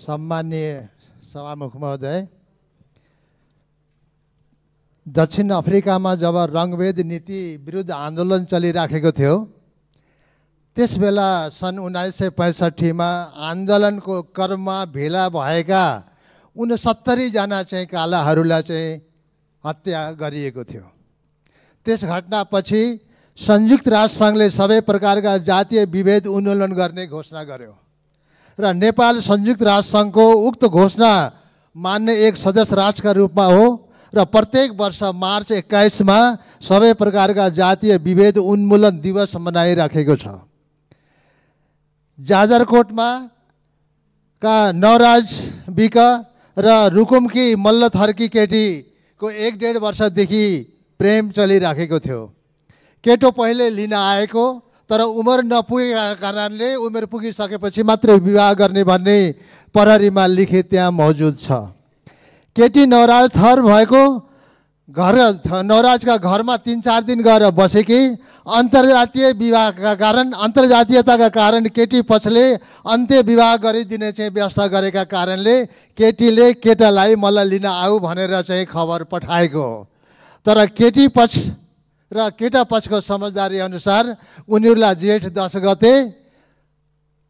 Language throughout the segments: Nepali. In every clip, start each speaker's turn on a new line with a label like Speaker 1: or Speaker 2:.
Speaker 1: सम्मान्य सभामुख महोदय दक्षिण अफ्रिकामा जब रङ्गभेद नीति विरुद्ध आन्दोलन चलिराखेको थियो त्यसबेला सन् उन्नाइस सय पैँसठीमा आन्दोलनको कर्ममा भेला भएका उनसत्तरीजना चाहिँ कालाहरूलाई चाहिँ हत्या गरिएको थियो त्यस घटनापछि संयुक्त राष्ट्रसङ्घले सबै प्रकारका जातीय विभेद उन्मूलन गर्ने घोषणा गर्यो र नेपाल संयुक्त राष्ट्रसङ्घको उक्त घोषणा मान्ने एक सदस्य राष्ट्रका रूपमा हो र प्रत्येक वर्ष मार्च एक्काइसमा सबै प्रकारका जातीय विभेद उन्मूलन दिवस मनाइराखेको छ जाजरकोटमा का नवराज विक र रुकुमकी मल्लथर्की केटीको एक डेढ वर्षदेखि प्रेम चलिराखेको थियो केटो पहिले लिन आएको तर उमेर नपुगेका कारणले उमेर पुगिसकेपछि मात्रै विवाह गर्ने भन्ने प्रहरीमा लेखे त्यहाँ मौजुद छ केटी नवराज थर भएको घर नवराजका घरमा तिन चार दिन गएर बसेकी अन्तर्जातीय विवाहका कारण अन्तर्जातीयताका कारण केटी पछले अन्त्य विवाह गरिदिने चाहिँ व्यवस्था गरेका कारणले केटीले केटालाई मलाई लिन आऊ भनेर चाहिँ खबर पठाएको तर केटी पछ र केटा पक्षको समझदारी अनुसार उनीहरूलाई जेठ दस गते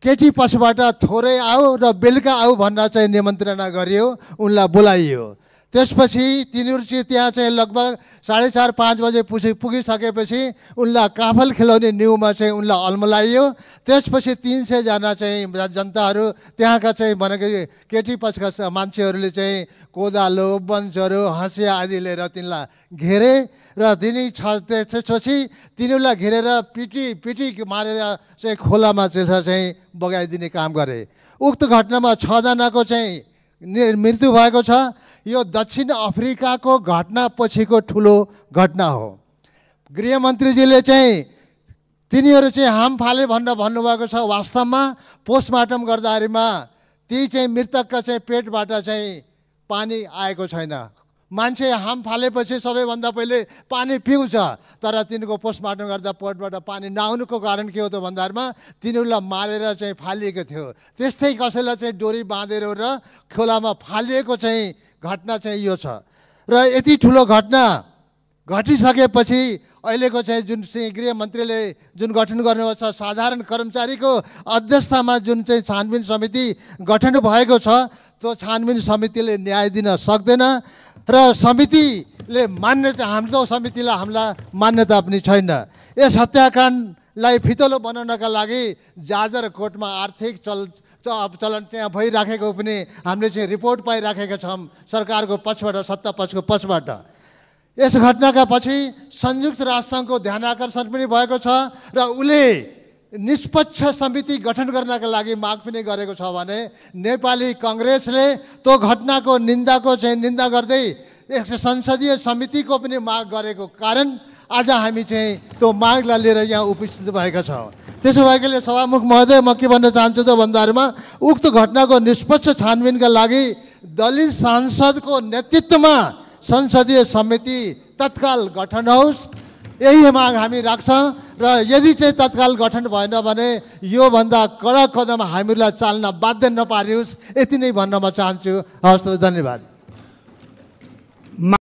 Speaker 1: केटी पक्षबाट थोरै आऊ र बेलुका आऊ भनेर चाहिँ निमन्त्रणा गरियो उनलाई बोलाइयो त्यसपछि तिनीहरू चाहिँ त्यहाँ चाहिँ लगभग साढे चार पाँच बजे पुगे पुगिसकेपछि उनलाई काफल खेलाउने न्युमा चाहिँ उनलाई अल्मलाइयो त्यसपछि तिन सयजना चाहिँ जनताहरू त्यहाँका चाहिँ भनेको केटी पछका मान्छेहरूले चाहिँ कोदालो बन्चहरू हँसिया आदि लिएर तिनलाई घेरे र दिनै छ त्यसपछि तिनीहरूलाई घेरेर पिटी पिटी मारेर चाहिँ खोलामा चाहिँ बगाइदिने काम गरे उक्त घटनामा छजनाको चाहिँ मृत्यु भएको छ यो दक्षिण अफ्रिकाको घटनापछिको ठुलो घटना हो गृहमन्त्रीजीले चाहिँ तिनीहरू चाहिँ हाम फाले भनेर भन्नुभएको छ वास्तवमा पोस्टमार्टम गर्दाखेरिमा ती चाहिँ मृतकका चाहिँ पेटबाट चाहिँ पानी आएको छैन मान्छे हाम फालेपछि सबैभन्दा पहिले पानी पिउँछ तर तिनीहरूको पोस्टमार्टम गर्दा पोटबाट पानी नआउनुको कारण के हो त भन्दामा तिनीहरूलाई मारेर चाहिँ फालिएको थियो त्यस्तै कसैलाई चाहिँ डोरी बाँधेर र खोलामा फालिएको चाहिँ घटना चाहिँ यो छ र यति ठुलो घटना घटिसकेपछि अहिलेको चाहिँ जुन चाहिँ गृहमन्त्रीले जुन गठन गर्नुभएको छ साधारण कर्मचारीको अध्यक्षतामा जुन चाहिँ छानबिन समिति गठन भएको छ त्यो छानबिन समितिले न्याय दिन सक्दैन र समितिले मान्ने हाम्रो समितिलाई हामीलाई मान्यता पनि छैन यस हत्याकाण्डलाई फितलो बनाउनका लागि जाजर कोर्टमा आर्थिक चल चलन चाहिँ भइराखेको पनि हामीले चाहिँ रिपोर्ट पाइराखेका छौँ सरकारको पक्षबाट सत्ता पक्षको पक्षबाट यस घटनाका पछि संयुक्त राष्ट्रसङ्घको ध्यान आकर्षण पनि भएको छ र उसले निष्पक्ष समिति गठन गर्नका लागि माग पनि गरेको छ भने नेपाली कङ्ग्रेसले त्यो घटनाको निन्दाको चाहिँ निन्दा गर्दै एक संसदीय समितिको पनि माग गरेको कारण आज हामी चाहिँ त्यो मागलाई लिएर यहाँ उपस्थित भएका छौँ त्यसो भएकोले सभामुख महोदय म के भन्न चाहन्छु त भन्दाखेरिमा उक्त घटनाको निष्पक्ष छानबिनका लागि दलित सांसदको नेतृत्वमा संसदीय समिति तत्काल गठन होस् यही माग हामी राख्छौँ र यदि चाहिँ तत्काल गठन भएन भने योभन्दा कडा कदम हामीलाई चाल्न बाध्य नपारियोस् यति नै भन्न म चाहन्छु हस्त धन्यवाद